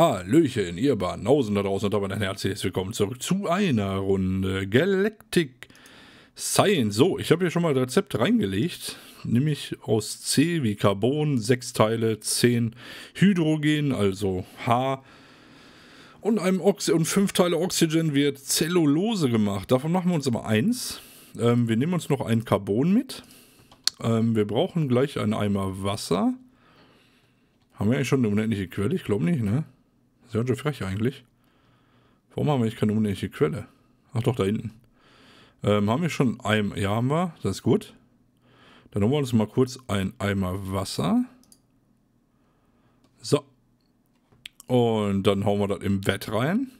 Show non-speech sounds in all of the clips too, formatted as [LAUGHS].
Hallöchen, ihr Banausen da draußen und dabei ein herzliches Willkommen zurück zu einer Runde Galactic Science. So, ich habe hier schon mal das Rezept reingelegt, nämlich aus C wie Carbon, 6 Teile, 10 Hydrogen, also H und einem Ox und 5 Teile Oxygen wird Zellulose gemacht. Davon machen wir uns aber eins. Ähm, wir nehmen uns noch ein Carbon mit. Ähm, wir brauchen gleich einen Eimer Wasser. Haben wir eigentlich schon eine unendliche Quelle? Ich glaube nicht, ne? Ist ja schon frech eigentlich. Warum haben wir eigentlich keine unendliche Quelle? Ach doch, da hinten. Ähm, haben wir schon ein... Ja, haben wir. Das ist gut. Dann holen wir uns mal kurz ein Eimer Wasser. So. Und dann hauen wir das im Bett rein.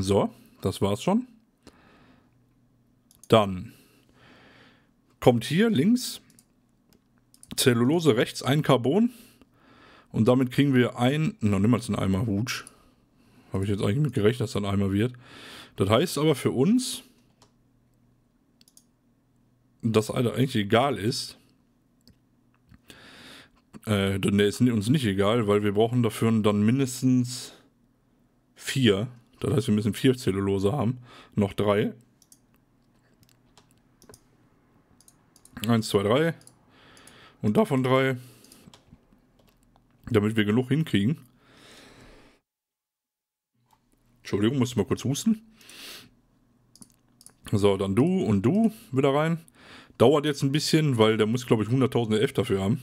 So, das war's schon. Dann kommt hier links Zellulose rechts ein Carbon. Und damit kriegen wir ein, noch niemals einen Eimer Hutsch. Habe ich jetzt eigentlich mit gerechnet, dass das ein Eimer wird. Das heißt aber für uns, dass einer eigentlich egal ist. Äh, denn der ist uns nicht egal, weil wir brauchen dafür dann mindestens vier. Das heißt, wir müssen vier Zellulose haben. Noch drei. Eins, zwei, drei. Und davon drei damit wir genug hinkriegen. Entschuldigung, muss ich mal kurz husten. So, dann du und du wieder rein. Dauert jetzt ein bisschen, weil der muss, glaube ich, 100.000 EF dafür haben.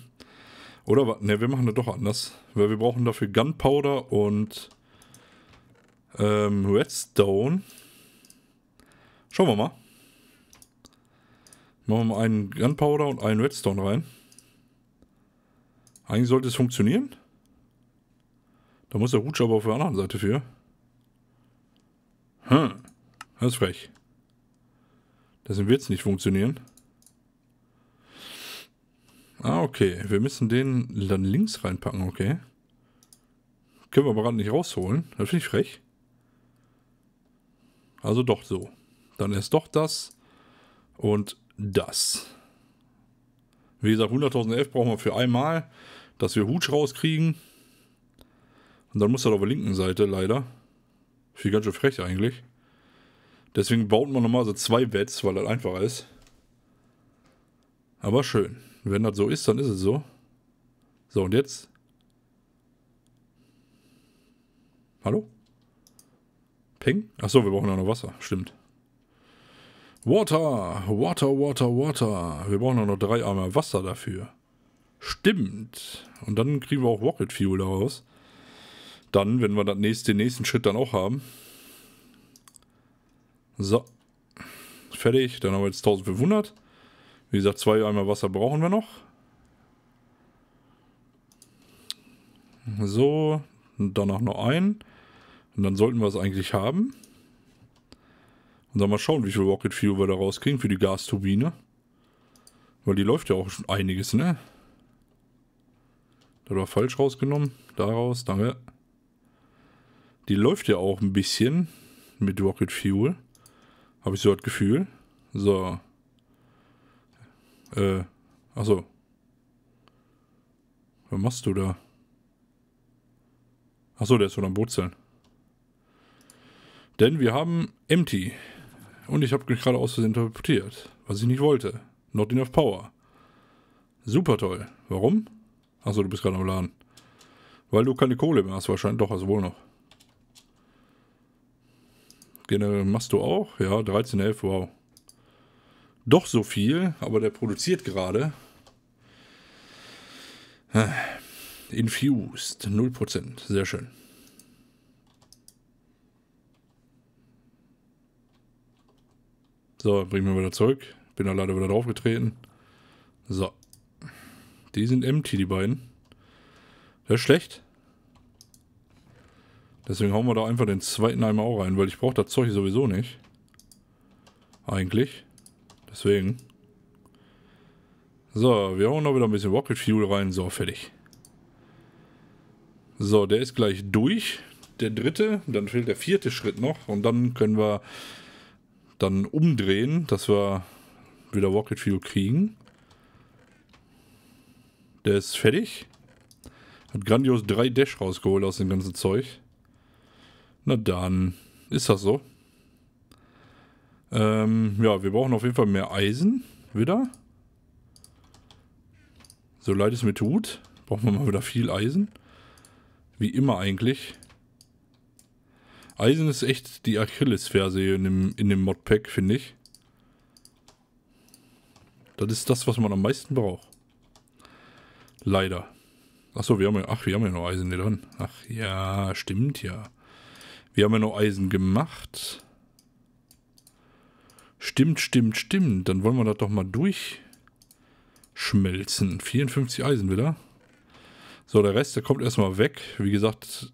Oder was? Ne, wir machen das doch anders. Weil wir brauchen dafür Gunpowder und ähm, Redstone. Schauen wir mal. Machen wir mal einen Gunpowder und einen Redstone rein. Eigentlich sollte es funktionieren. Da muss der Hutschauber auf der anderen Seite für. Hm, das ist frech. Deswegen wird es nicht funktionieren. Ah, okay. Wir müssen den dann links reinpacken, okay. Können wir aber gerade nicht rausholen. Das finde ich frech. Also doch so. Dann erst doch das und das. Wie gesagt, 100.000 F brauchen wir für einmal dass wir Hutsch rauskriegen. Und dann muss das auf der linken Seite leider. Viel ganz schön frech eigentlich. Deswegen baut man nochmal so zwei Beds, weil das einfacher ist. Aber schön. Wenn das so ist, dann ist es so. So, und jetzt? Hallo? Peng? Achso, wir brauchen ja noch Wasser. Stimmt. Water! Water, Water, Water. Wir brauchen ja noch drei Arme Wasser dafür. Stimmt. Und dann kriegen wir auch Rocket Fuel daraus. Dann, wenn wir das nächste, den nächsten Schritt dann auch haben. So. Fertig. Dann haben wir jetzt 1500. Wie gesagt, zwei Eimer Wasser brauchen wir noch. So. Und danach noch ein. Und dann sollten wir es eigentlich haben. Und dann mal schauen, wie viel Rocket Fuel wir da rauskriegen für die Gasturbine. Weil die läuft ja auch schon einiges, ne? oder falsch rausgenommen. Daraus, danke. Die läuft ja auch ein bisschen mit Rocket Fuel. Habe ich so das Gefühl. So. Äh, achso. Was machst du da? Achso, der ist schon am Bootseln. Denn wir haben Empty. Und ich habe gerade aus Versehen teleportiert, was ich nicht wollte. Not enough power. Super toll. Warum? Achso, du bist gerade am Laden. Weil du keine Kohle mehr hast, wahrscheinlich. Doch, also wohl noch. Generell machst du auch? Ja, 13,11, wow. Doch so viel, aber der produziert gerade. Äh, infused, 0%, sehr schön. So, bringen wir wieder zurück. Bin da leider wieder draufgetreten. So, die sind empty, die beiden. Das ist schlecht. Deswegen hauen wir da einfach den zweiten einmal auch rein, weil ich brauche das Zeug sowieso nicht. Eigentlich. Deswegen. So, wir hauen noch wieder ein bisschen Rocket Fuel rein. So, fertig. So, der ist gleich durch. Der dritte. Dann fehlt der vierte Schritt noch. Und dann können wir dann umdrehen, dass wir wieder Rocket Fuel kriegen. Der ist fertig. Hat grandios drei Dash rausgeholt aus dem ganzen Zeug. Na dann, ist das so. Ähm, ja, wir brauchen auf jeden Fall mehr Eisen. Wieder. So leid es mir tut, brauchen wir mal wieder viel Eisen. Wie immer eigentlich. Eisen ist echt die Achillesferse in dem, in dem Modpack, finde ich. Das ist das, was man am meisten braucht. Leider. Achso, wir haben ja, ach, wir haben ja noch Eisen drin. Ach ja, stimmt ja. Wir haben ja noch Eisen gemacht. Stimmt, stimmt, stimmt. Dann wollen wir das doch mal durchschmelzen. 54 Eisen wieder. So, der Rest, der kommt erstmal weg. Wie gesagt,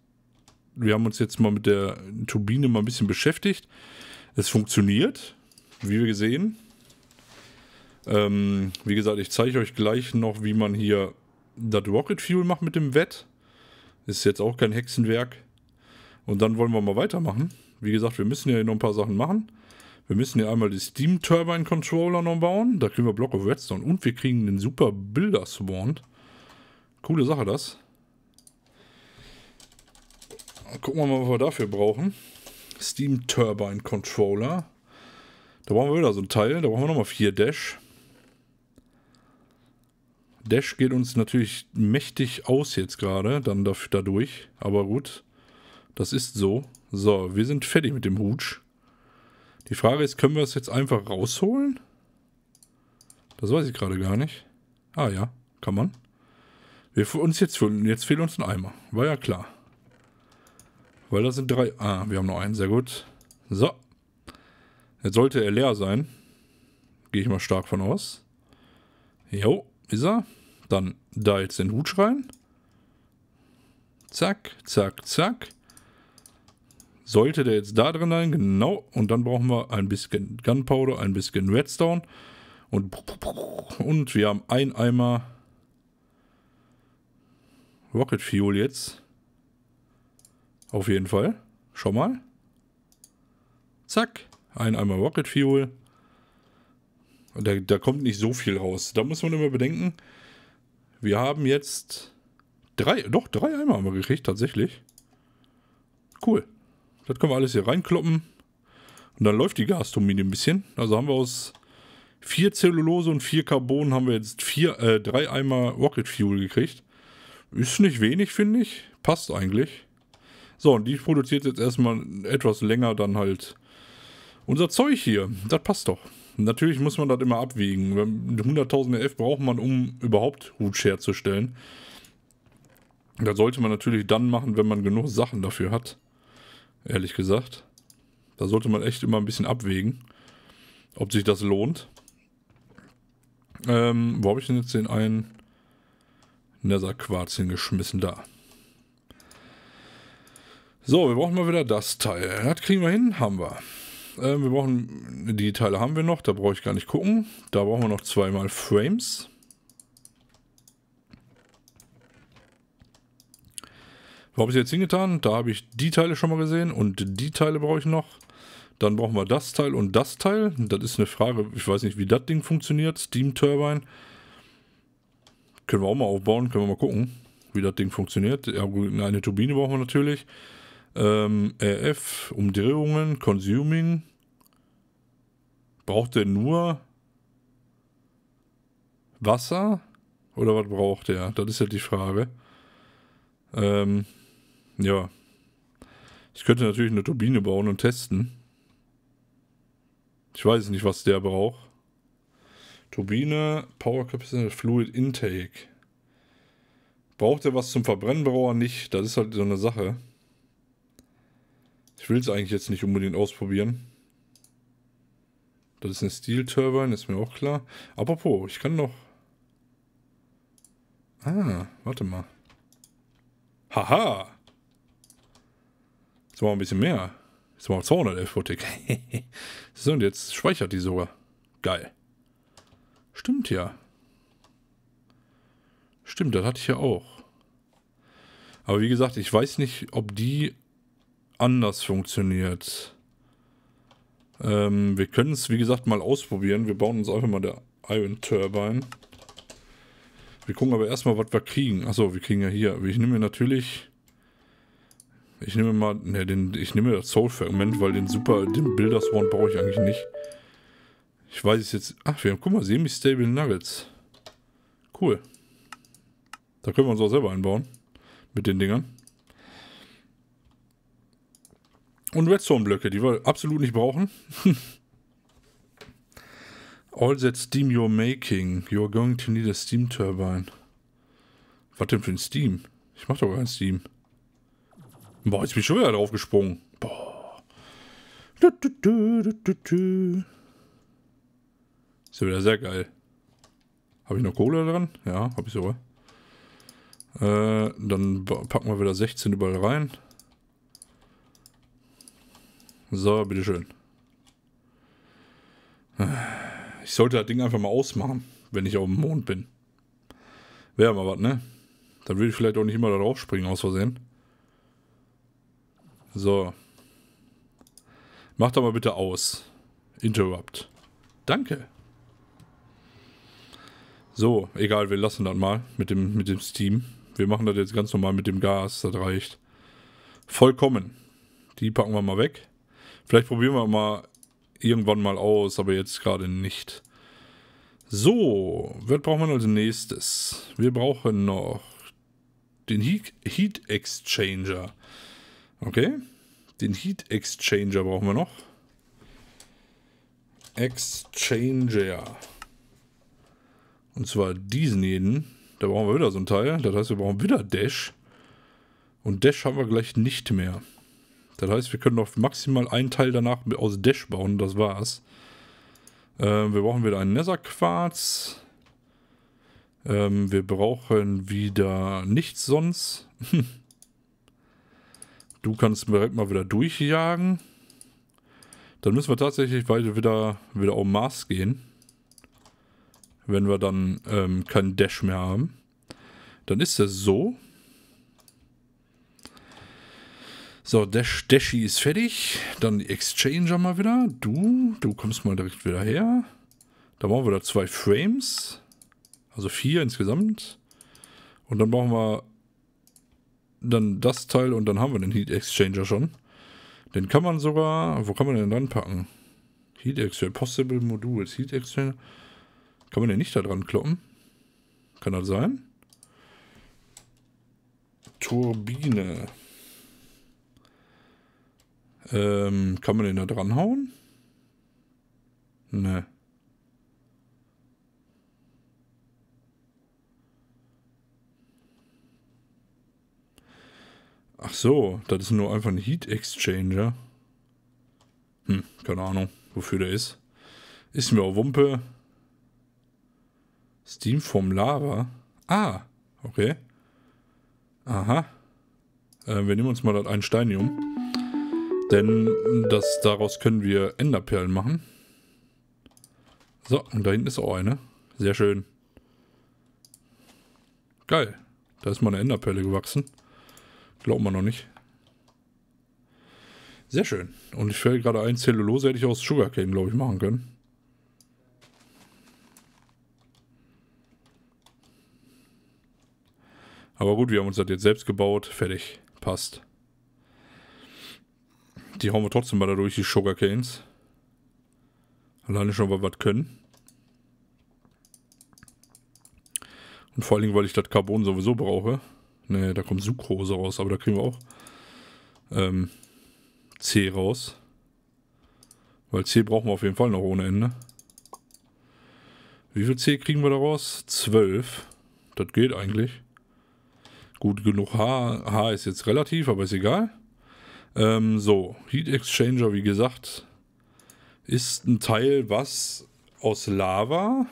wir haben uns jetzt mal mit der Turbine mal ein bisschen beschäftigt. Es funktioniert, wie wir gesehen. Ähm, wie gesagt, ich zeige euch gleich noch, wie man hier das Rocket Fuel macht mit dem Wett. Ist jetzt auch kein Hexenwerk. Und dann wollen wir mal weitermachen. Wie gesagt, wir müssen ja hier noch ein paar Sachen machen. Wir müssen ja einmal die Steam Turbine Controller noch bauen. Da kriegen wir Block of Redstone und wir kriegen den super Builder Spawn. Coole Sache das. Gucken wir mal, was wir dafür brauchen. Steam Turbine Controller. Da brauchen wir wieder so ein Teil. Da brauchen wir nochmal 4 Dash. Dash geht uns natürlich mächtig aus jetzt gerade, dann dadurch. Aber gut, das ist so. So, wir sind fertig mit dem Hutsch. Die Frage ist, können wir es jetzt einfach rausholen? Das weiß ich gerade gar nicht. Ah ja, kann man. Wir uns jetzt füllen. Jetzt fehlt uns ein Eimer. War ja klar. Weil da sind drei... Ah, wir haben noch einen. Sehr gut. So. Jetzt sollte er leer sein. Gehe ich mal stark von aus. Jo ist er. Dann da jetzt den Hut rein. Zack, zack, zack. Sollte der jetzt da drin sein, genau. Und dann brauchen wir ein bisschen Gunpowder, ein bisschen Redstone. Und, und wir haben ein Eimer Rocket Fuel jetzt. Auf jeden Fall. Schau mal. Zack. Ein Eimer Rocket Fuel. Da, da kommt nicht so viel raus. Da muss man immer bedenken, wir haben jetzt drei, doch, drei Eimer haben wir gekriegt, tatsächlich. Cool. Das können wir alles hier reinkloppen. Und dann läuft die Gastomine ein bisschen. Also haben wir aus vier Zellulose und vier Carbon haben wir jetzt vier, äh, drei Eimer Rocket Fuel gekriegt. Ist nicht wenig, finde ich. Passt eigentlich. So, und die produziert jetzt erstmal etwas länger dann halt unser Zeug hier. Das passt doch natürlich muss man das immer abwägen. 100.000 RF braucht man, um überhaupt Hutsch herzustellen. Das sollte man natürlich dann machen, wenn man genug Sachen dafür hat. Ehrlich gesagt. Da sollte man echt immer ein bisschen abwägen, ob sich das lohnt. Ähm, wo habe ich denn jetzt den einen Nether-Quarz hingeschmissen? Da. So, wir brauchen mal wieder das Teil. Das kriegen wir hin, haben wir. Äh, wir brauchen, die Teile haben wir noch, da brauche ich gar nicht gucken. Da brauchen wir noch zweimal Frames. Wo habe ich jetzt hingetan? Da habe ich die Teile schon mal gesehen und die Teile brauche ich noch. Dann brauchen wir das Teil und das Teil. Das ist eine Frage, ich weiß nicht, wie das Ding funktioniert. Steam Turbine. Können wir auch mal aufbauen, können wir mal gucken, wie das Ding funktioniert. Eine Turbine brauchen wir natürlich. Ähm, RF, Umdrehungen, Consuming. Braucht er nur Wasser? Oder was braucht er? Das ist ja die Frage. Ähm, ja. Ich könnte natürlich eine Turbine bauen und testen. Ich weiß nicht, was der braucht. Turbine, Power Capacity, Fluid Intake. Braucht er was zum Verbrennen? Braucht er nicht. Das ist halt so eine Sache. Ich will es eigentlich jetzt nicht unbedingt ausprobieren. Das ist ein Steel Turbine, ist mir auch klar. Apropos, ich kann noch... Ah, warte mal. Haha! Jetzt war ein bisschen mehr. Jetzt war 211 Fotik. so, und jetzt speichert die sogar. Geil. Stimmt ja. Stimmt, das hatte ich ja auch. Aber wie gesagt, ich weiß nicht, ob die anders funktioniert. Ähm, wir können es, wie gesagt, mal ausprobieren. Wir bauen uns einfach mal der Iron Turbine. Wir gucken aber erstmal, was wir kriegen. Achso, wir kriegen ja hier. Ich nehme natürlich... Ich nehme mal... Ne, den, ich nehme das Soul-Fragment, weil den Super... Den Builder One brauche ich eigentlich nicht. Ich weiß es jetzt... Ach, wir haben... Guck mal, Semi-Stable Nuggets. Cool. Da können wir uns auch selber einbauen. Mit den Dingern. Und Redstone-Blöcke, die wir absolut nicht brauchen. [LAUGHS] All that steam you're making, you're going to need a steam turbine. Was denn für ein Steam? Ich mach doch gar kein Steam. Boah, jetzt bin ich schon wieder drauf gesprungen. Boah. Du, Ist ja wieder sehr geil. Habe ich noch Kohle dran? Ja, habe ich sogar. Äh, dann packen wir wieder 16 überall rein. So, bitteschön. Ich sollte das Ding einfach mal ausmachen, wenn ich auf dem Mond bin. Wäre mal was, ne? Dann würde ich vielleicht auch nicht immer darauf springen, aus Versehen. So. Mach doch mal bitte aus. Interrupt. Danke. So, egal, wir lassen das mal mit dem, mit dem Steam. Wir machen das jetzt ganz normal mit dem Gas, das reicht. Vollkommen. Die packen wir mal weg. Vielleicht probieren wir mal irgendwann mal aus, aber jetzt gerade nicht. So, was brauchen wir als nächstes? Wir brauchen noch den Heat, Heat Exchanger. Okay, den Heat Exchanger brauchen wir noch. Exchanger. Und zwar diesen jeden. Da brauchen wir wieder so ein Teil. Das heißt, wir brauchen wieder Dash. Und Dash haben wir gleich nicht mehr. Das heißt, wir können noch maximal einen Teil danach aus Dash bauen, das war's. Äh, wir brauchen wieder einen Netherquarz. Ähm, wir brauchen wieder nichts sonst. [LAUGHS] du kannst direkt mal wieder durchjagen. Dann müssen wir tatsächlich weiter wieder, wieder auf Mars gehen. Wenn wir dann ähm, keinen Dash mehr haben. Dann ist es so. So, Dash, Dashi ist fertig. Dann die Exchanger mal wieder. Du, du kommst mal direkt wieder her. Da brauchen wir da zwei Frames. Also vier insgesamt. Und dann brauchen wir dann das Teil und dann haben wir den Heat Exchanger schon. Den kann man sogar, wo kann man den dran packen? Heat Exchanger, Possible Modules, Heat Exchanger. Kann man den nicht da dran kloppen? Kann das sein? Turbine. Ähm, kann man den da dranhauen? Ne. Ach so, das ist nur einfach ein Heat Exchanger. Hm, keine Ahnung, wofür der ist. Ist mir auch Wumpe. Steam vom Lava. Ah, okay. Aha. Äh, wir nehmen uns mal das Einsteinium. Denn das, daraus können wir Enderperlen machen. So, und da hinten ist auch eine. Sehr schön. Geil. Da ist mal eine Enderperle gewachsen. Glauben wir noch nicht. Sehr schön. Und ich fällt gerade ein, Zellulose hätte ich aus Sugarcane, glaube ich, machen können. Aber gut, wir haben uns das jetzt selbst gebaut. Fertig. Passt die hauen wir trotzdem weiter durch, die Sugar Canes. Alleine schon, weil wir was können. Und vor allen Dingen, weil ich das Carbon sowieso brauche. Ne, da kommt Sucrose raus, aber da kriegen wir auch ähm, C raus. Weil C brauchen wir auf jeden Fall noch ohne Ende. Wie viel C kriegen wir daraus? 12. Das geht eigentlich. Gut genug H. H ist jetzt relativ, aber ist egal. Ähm, so, Heat Exchanger, wie gesagt, ist ein Teil, was aus Lava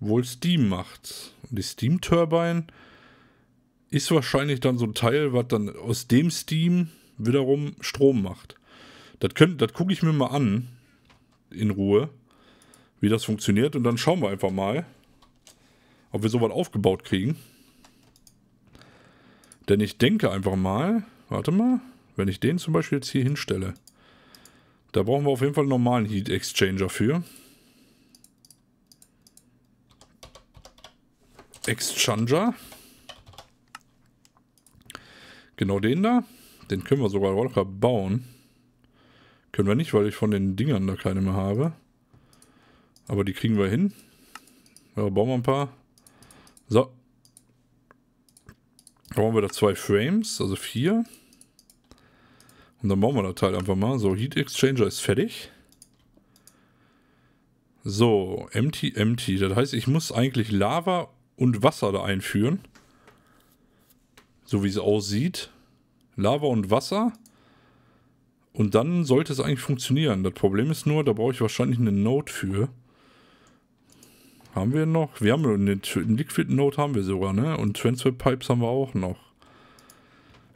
wohl Steam macht. Und die Steam Turbine ist wahrscheinlich dann so ein Teil, was dann aus dem Steam wiederum Strom macht. Das, das gucke ich mir mal an, in Ruhe, wie das funktioniert. Und dann schauen wir einfach mal, ob wir sowas aufgebaut kriegen. Denn ich denke einfach mal, Warte mal. Wenn ich den zum Beispiel jetzt hier hinstelle. Da brauchen wir auf jeden Fall einen normalen Heat Exchanger für. Exchanger. Genau den da. Den können wir sogar locker bauen. Können wir nicht, weil ich von den Dingern da keine mehr habe. Aber die kriegen wir hin. Ja, bauen wir ein paar. So, brauchen wir da zwei Frames, also vier. Und dann bauen wir das Teil halt einfach mal. So, Heat Exchanger ist fertig. So, empty, empty. Das heißt, ich muss eigentlich Lava und Wasser da einführen. So wie es aussieht. Lava und Wasser. Und dann sollte es eigentlich funktionieren. Das Problem ist nur, da brauche ich wahrscheinlich eine Node für. Haben wir noch? Wir haben eine Liquid Note haben wir sogar, ne? Und Transfer Pipes haben wir auch noch.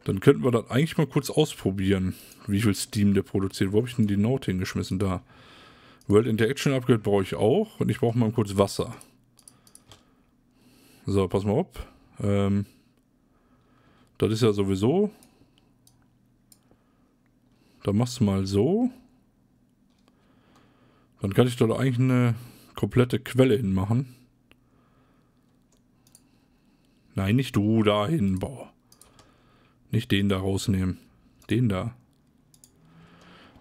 Dann könnten wir das eigentlich mal kurz ausprobieren, wie viel Steam der produziert. Wo habe ich denn die Note hingeschmissen? Da. World Interaction Upgrade brauche ich auch. Und ich brauche mal kurz Wasser. So, pass mal auf. Ähm, das ist ja sowieso. Dann machst du mal so. Dann kann ich dort eigentlich eine komplette Quelle hinmachen. Nein, nicht du da boah. Nicht den da rausnehmen. Den da.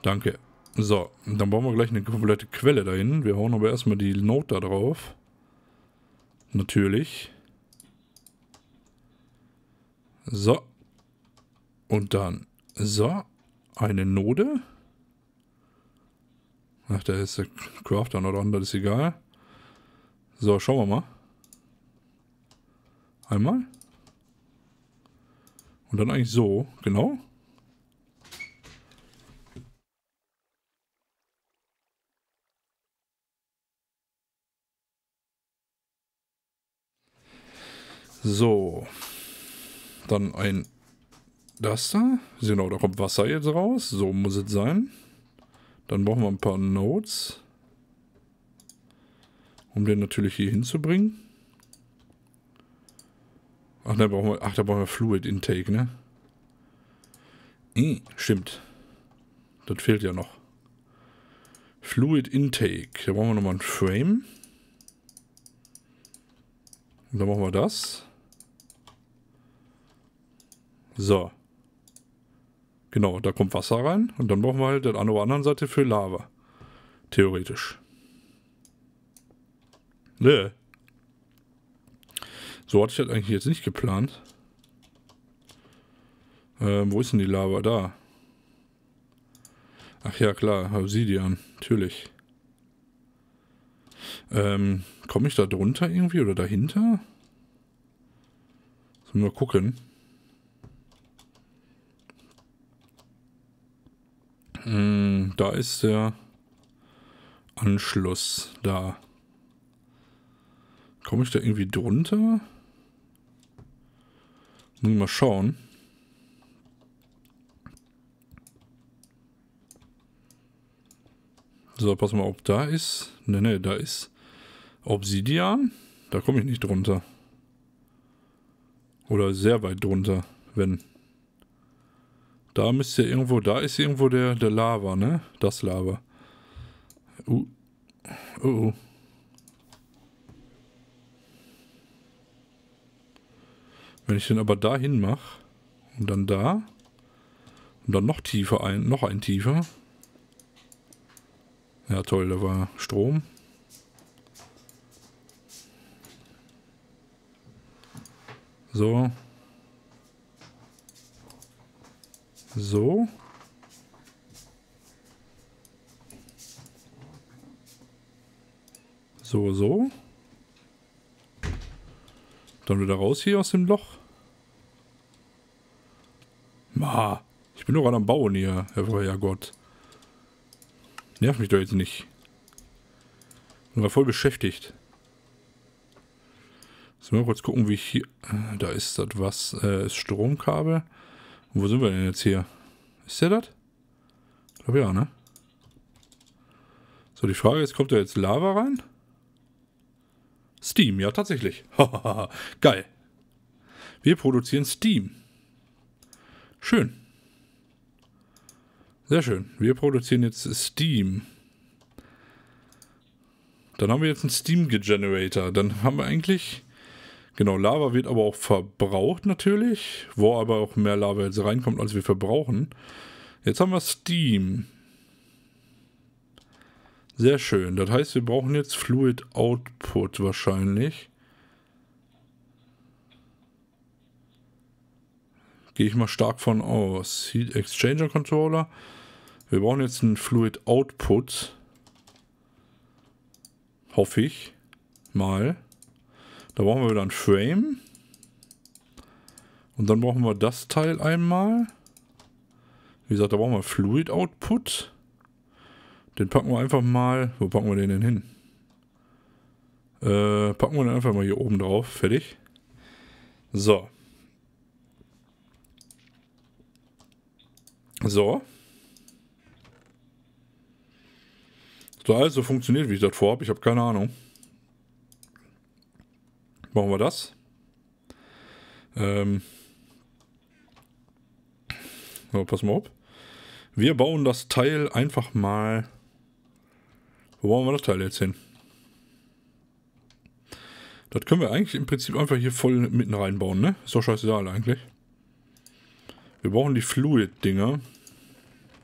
Danke. So, dann bauen wir gleich eine komplette Quelle dahin. Wir hauen aber erstmal die Note da drauf. Natürlich. So. Und dann. So. Eine Node. Ach, der ist der Crafter noch dran, das ist egal. So, schauen wir mal. Einmal. Und dann eigentlich so, genau. So. Dann ein... Das da. Genau, da kommt Wasser jetzt raus. So muss es sein. Dann brauchen wir ein paar Nodes, um den natürlich hier hinzubringen. Ach, da brauchen wir, ach, da brauchen wir Fluid Intake, ne? Hm, stimmt. Das fehlt ja noch. Fluid Intake. Da brauchen wir nochmal ein Frame. Und dann machen wir das. So. Genau, da kommt Wasser rein und dann brauchen wir halt das an der anderen Seite für Lava. Theoretisch. Nö. So hatte ich das eigentlich jetzt nicht geplant. Ähm, wo ist denn die Lava? Da. Ach ja, klar, Obsidian, natürlich. Ähm, komme ich da drunter irgendwie oder dahinter? Sollen wir mal gucken. da ist der Anschluss da. Komme ich da irgendwie drunter? Muss ich mal schauen. So, pass mal, ob da ist. Ne, ne, da ist Obsidian. Da komme ich nicht drunter. Oder sehr weit drunter, wenn. Da müsste irgendwo, da ist irgendwo der, der Lava, ne? Das Lava. Uh. Oh, oh. Wenn ich den aber dahin mache und dann da und dann noch tiefer ein, noch ein tiefer. Ja toll, da war Strom. So, So. So, so. Dann wieder raus hier aus dem Loch. Ma, ich bin doch gerade am Bauen hier, Herr Gott. Nerv mich doch jetzt nicht. Bin gerade voll beschäftigt. Jetzt mal kurz gucken, wie ich hier... Äh, da ist das was. Äh, ist Stromkabel. Wo sind wir denn jetzt hier? Ist der das? Ich glaube ja, ne? So, die Frage ist, kommt da jetzt Lava rein? Steam, ja tatsächlich. [LAUGHS] Geil. Wir produzieren Steam. Schön. Sehr schön. Wir produzieren jetzt Steam. Dann haben wir jetzt einen Steam-Generator. Dann haben wir eigentlich Genau, Lava wird aber auch verbraucht natürlich, wo aber auch mehr Lava jetzt reinkommt, als wir verbrauchen. Jetzt haben wir Steam. Sehr schön. Das heißt, wir brauchen jetzt Fluid Output wahrscheinlich. Gehe ich mal stark von aus. Heat Exchanger Controller. Wir brauchen jetzt einen Fluid Output. Hoffe ich. Mal. Mal. Da brauchen wir wieder ein Frame. Und dann brauchen wir das Teil einmal. Wie gesagt, da brauchen wir Fluid Output. Den packen wir einfach mal... Wo packen wir den denn hin? Äh, packen wir den einfach mal hier oben drauf. Fertig. So. So. So, also funktioniert, wie ich das vorhabe. Ich habe keine Ahnung. Machen wir das. Ähm. So, pass mal auf. Wir bauen das Teil einfach mal. Wo bauen wir das Teil jetzt hin? Das können wir eigentlich im Prinzip einfach hier voll mitten reinbauen, ne? Ist doch scheißegal eigentlich. Wir brauchen die Fluid-Dinger.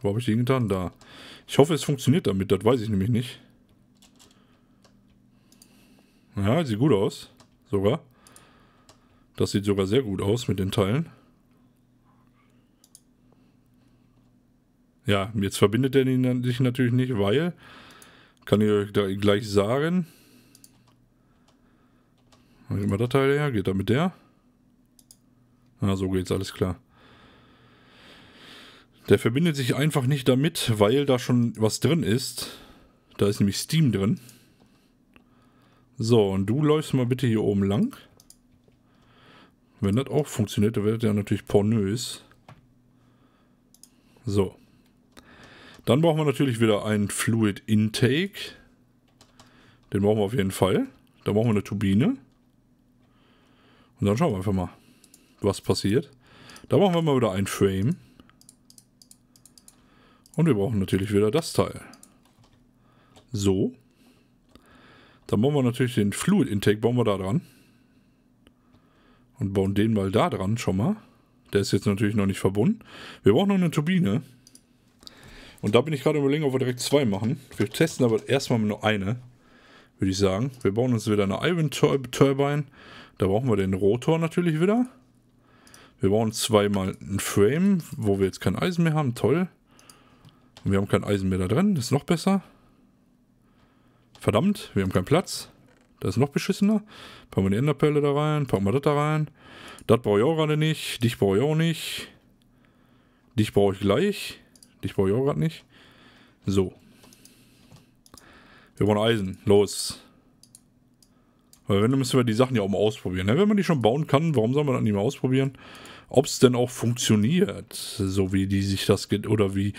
Wo habe ich die getan? Da. Ich hoffe, es funktioniert damit. Das weiß ich nämlich nicht. Ja, sieht gut aus sogar. Das sieht sogar sehr gut aus mit den Teilen. Ja, jetzt verbindet er sich natürlich nicht, weil, kann ich euch da gleich sagen. immer geht der Teil her, geht damit der. Ah, so geht's, alles klar. Der verbindet sich einfach nicht damit, weil da schon was drin ist. Da ist nämlich Steam drin. So, und du läufst mal bitte hier oben lang. Wenn das auch funktioniert, dann werdet ihr natürlich pornös. So. Dann brauchen wir natürlich wieder einen Fluid Intake. Den brauchen wir auf jeden Fall. Da brauchen wir eine Turbine. Und dann schauen wir einfach mal, was passiert. Da brauchen wir mal wieder ein Frame. Und wir brauchen natürlich wieder das Teil. So. Dann bauen wir natürlich den Fluid Intake, bauen wir da dran. Und bauen den mal da dran schon mal. Der ist jetzt natürlich noch nicht verbunden. Wir brauchen noch eine Turbine. Und da bin ich gerade überlegen, ob wir direkt zwei machen. Wir testen aber erstmal nur eine, würde ich sagen. Wir bauen uns wieder eine Iron Turbine. Da brauchen wir den Rotor natürlich wieder. Wir bauen zweimal ein Frame, wo wir jetzt kein Eisen mehr haben. Toll. Und wir haben kein Eisen mehr da drin. Das ist noch besser. Verdammt, wir haben keinen Platz. Da ist noch beschissener. Packen wir die Enderpelle da rein, packen wir das da rein. Das brauche ich auch gerade nicht. Dich brauche ich auch nicht. Dich brauche ich gleich. Dich brauche ich auch gerade nicht. So. Wir wollen Eisen. Los. Weil wenn, dann müssen wir die Sachen ja auch mal ausprobieren. Ne? Wenn man die schon bauen kann, warum soll man das nicht mal ausprobieren? ob es denn auch funktioniert, so wie die sich das oder wie,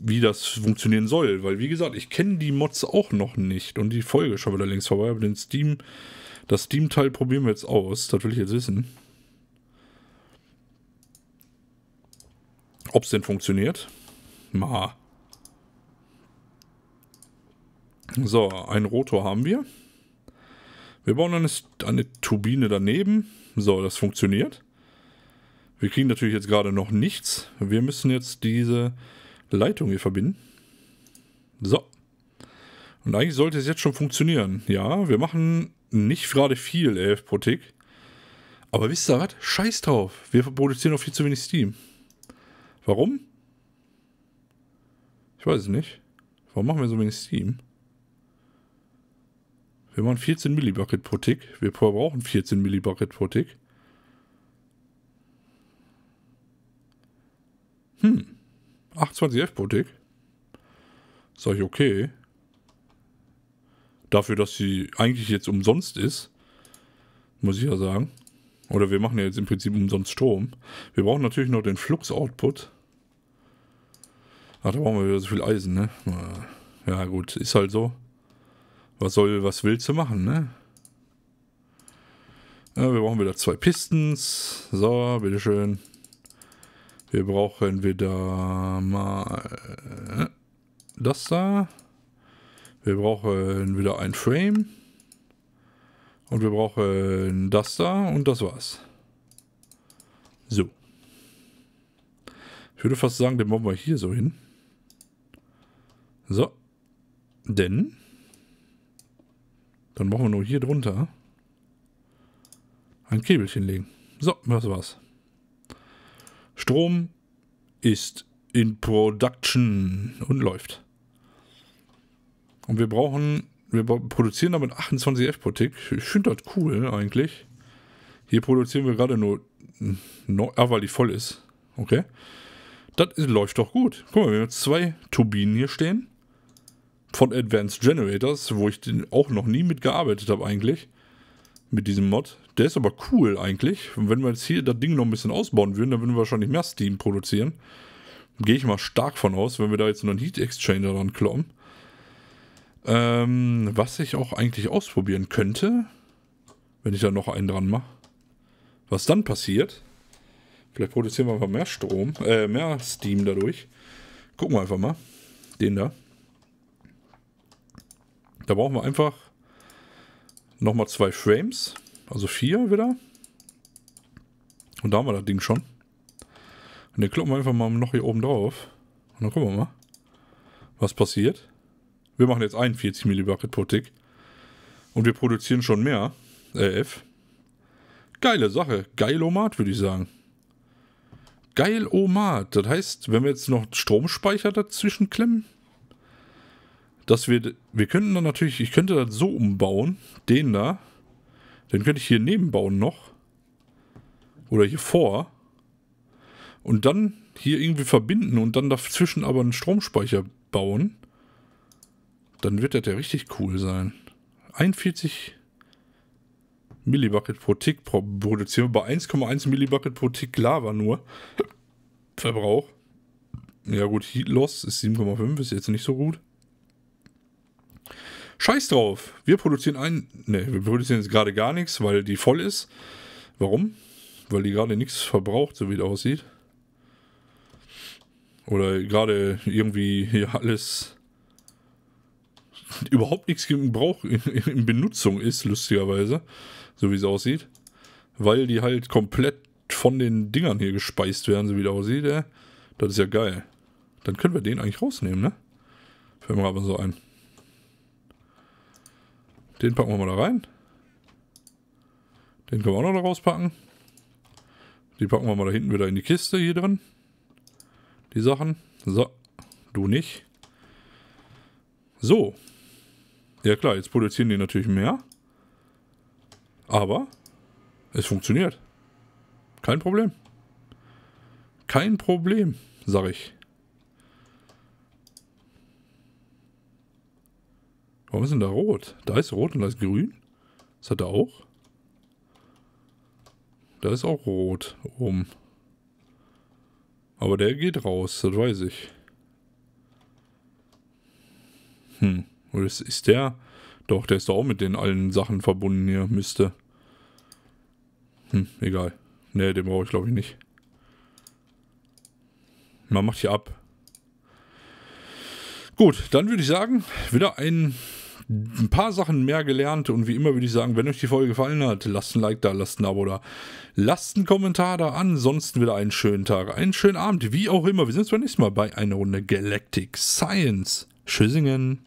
wie das funktionieren soll. Weil, wie gesagt, ich kenne die Mods auch noch nicht und die Folge ist schon wieder längst vorbei, aber den Steam, das Steam-Teil probieren wir jetzt aus. Das will ich jetzt wissen. Ob es denn funktioniert? Ma. So, einen Rotor haben wir. Wir bauen eine, eine Turbine daneben. So, das funktioniert. Wir kriegen natürlich jetzt gerade noch nichts. Wir müssen jetzt diese Leitung hier verbinden. So. Und eigentlich sollte es jetzt schon funktionieren. Ja, wir machen nicht gerade viel 11 pro Tick. Aber wisst ihr was? Scheiß drauf. Wir produzieren noch viel zu wenig Steam. Warum? Ich weiß es nicht. Warum machen wir so wenig Steam? Wir machen 14 Millibucket pro Tick. Wir brauchen 14 Millibucket pro Tick. Hm. 28F Boutique? Sag ich, okay. Dafür, dass sie eigentlich jetzt umsonst ist, muss ich ja sagen. Oder wir machen ja jetzt im Prinzip umsonst Strom. Wir brauchen natürlich noch den Flux-Output. Ach, da brauchen wir wieder so viel Eisen, ne? Äh, ja, gut, ist halt so. Was soll, was willst du machen, ne? Ja, wir brauchen wieder zwei Pistons. So, bitteschön. schön. Wir brauchen wieder mal das da. Wir brauchen wieder ein Frame. Und wir brauchen das da und das war's. So. Ich würde fast sagen, den machen wir hier so hin. So. Denn. Dann machen wir nur hier drunter ein Käbelchen legen. So, das war's. Strom ist in Production und läuft. Und wir brauchen, wir produzieren damit 28 F-Pro-Tick. Ich finde das cool eigentlich. Hier produzieren wir gerade nur, no, ah, weil die voll ist. Okay. Das ist, läuft doch gut. Guck mal, wir haben jetzt zwei Turbinen hier stehen. Von Advanced Generators, wo ich auch noch nie mitgearbeitet habe eigentlich. Mit diesem Mod der ist aber cool eigentlich. Und wenn wir jetzt hier das Ding noch ein bisschen ausbauen würden, dann würden wir wahrscheinlich mehr Steam produzieren. Gehe ich mal stark von aus, wenn wir da jetzt noch einen Heat Exchanger dran kloppen. Ähm, was ich auch eigentlich ausprobieren könnte, wenn ich da noch einen dran mache. Was dann passiert, vielleicht produzieren wir einfach mehr Strom, äh, mehr Steam dadurch. Gucken wir einfach mal. Den da. Da brauchen wir einfach nochmal zwei Frames. Also vier wieder. Und da haben wir das Ding schon. Und den kloppen wir einfach mal noch hier oben drauf. Und dann gucken wir mal, was passiert. Wir machen jetzt 41 Millibucket pro Tick. Und wir produzieren schon mehr. RF. Äh, Geile Sache. Geilomat, würde ich sagen. Geilomat. Das heißt, wenn wir jetzt noch Stromspeicher dazwischen klemmen, dass wir, wir könnten dann natürlich, ich könnte das so umbauen, den da, dann könnte ich hier nebenbauen noch. Oder hier vor. Und dann hier irgendwie verbinden und dann dazwischen aber einen Stromspeicher bauen. Dann wird das ja richtig cool sein. 41 Millibucket pro Tick produzieren wir bei 1,1 Millibucket pro Tick Lava nur. Verbrauch. Ja gut, Heat Loss ist 7,5, ist jetzt nicht so gut. Scheiß drauf. Wir produzieren ein. Ne, wir produzieren jetzt gerade gar nichts, weil die voll ist. Warum? Weil die gerade nichts verbraucht, so wie es aussieht. Oder gerade irgendwie hier alles [LAUGHS] überhaupt nichts im Brauch, in, in Benutzung ist, lustigerweise. So wie es aussieht. Weil die halt komplett von den Dingern hier gespeist werden, so wie es aussieht. Äh. Das ist ja geil. Dann können wir den eigentlich rausnehmen, ne? Fällt mir aber so ein. Den packen wir mal da rein. Den können wir auch noch da rauspacken. Die packen wir mal da hinten wieder in die Kiste hier drin. Die Sachen. So, du nicht. So. Ja klar, jetzt produzieren die natürlich mehr. Aber es funktioniert. Kein Problem. Kein Problem, sage ich. Warum ist denn da rot? Da ist rot und da ist grün. Das hat er auch. Da ist auch rot oben. Aber der geht raus, das weiß ich. Hm, oder ist, ist der... Doch, der ist doch auch mit den allen Sachen verbunden hier, müsste. Hm, egal. Ne, den brauche ich glaube ich nicht. Man macht hier ab. Gut, dann würde ich sagen, wieder ein ein paar Sachen mehr gelernt und wie immer würde ich sagen, wenn euch die Folge gefallen hat, lasst ein Like da, lasst ein Abo da, lasst einen Kommentar da. Ansonsten wieder einen schönen Tag, einen schönen Abend, wie auch immer. Wir sehen uns beim nächsten Mal bei einer Runde Galactic Science. Tschüssingen.